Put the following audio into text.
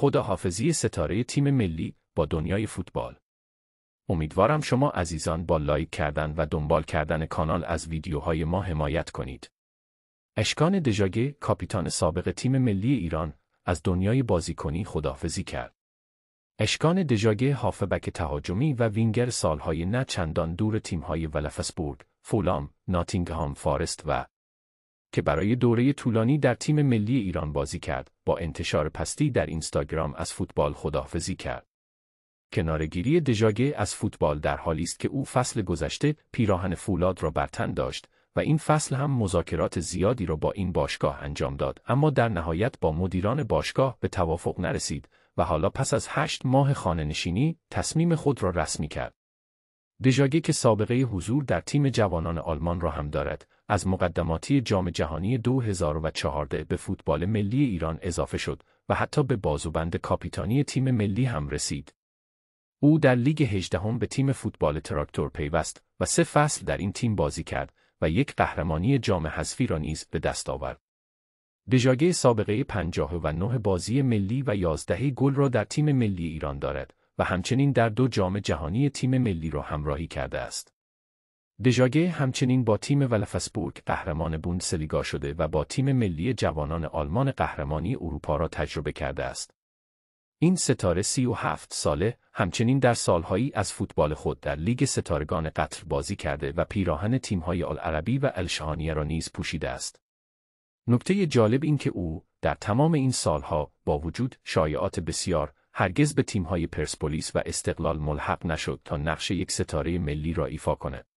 خداحافظی ستاره تیم ملی با دنیای فوتبال امیدوارم شما عزیزان با لایک کردن و دنبال کردن کانال از ویدیوهای ما حمایت کنید. اشکان دژاگه کاپیتان سابق تیم ملی ایران از دنیای بازیکنی خداحافظی کرد. اشکان دژاگه هافبک تهاجمی و وینگر سالهای نه چندان دور تیمهای ولفسبورگ، فولام، ناتینگهام فارست و که برای دوره طولانی در تیم ملی ایران بازی کرد، با انتشار پستی در اینستاگرام از فوتبال خداحافظی کرد. کنارگیری دژاگه از فوتبال در حالی است که او فصل گذشته پیراهن فولاد را بر تن داشت و این فصل هم مذاکرات زیادی را با این باشگاه انجام داد اما در نهایت با مدیران باشگاه به توافق نرسید و حالا پس از هشت ماه خانه نشینی تصمیم خود را رسمی کرد. دژاگه که سابقه حضور در تیم جوانان آلمان را هم دارد، از مقدماتی جام جهانی 2014 به فوتبال ملی ایران اضافه شد و حتی به بازوبند کاپیتانی تیم ملی هم رسید. او در لیگ 18 هم به تیم فوتبال تراکتور پیوست و سه فصل در این تیم بازی کرد و یک قهرمانی جام حذفی را نیز به دست آورد. دژاگه سابقه 59 و بازی ملی و 11 گل را در تیم ملی ایران دارد و همچنین در دو جام جهانی تیم ملی را همراهی کرده است. دژاگه همچنین با تیم ولفسبورگ قهرمان بوندسلیگا شده و با تیم ملی جوانان آلمان قهرمانی اروپا را تجربه کرده است. این ستاره 37 ساله همچنین در سالهایی از فوتبال خود در لیگ ستارگان قطر بازی کرده و پیراهن آل العربی و الشهانیه را نیز پوشیده است. نکته جالب این که او در تمام این سالها با وجود شایعات بسیار هرگز به تیم‌های پرسپولیس و استقلال ملحق نشد تا نقش یک ستاره ملی را ایفا کند.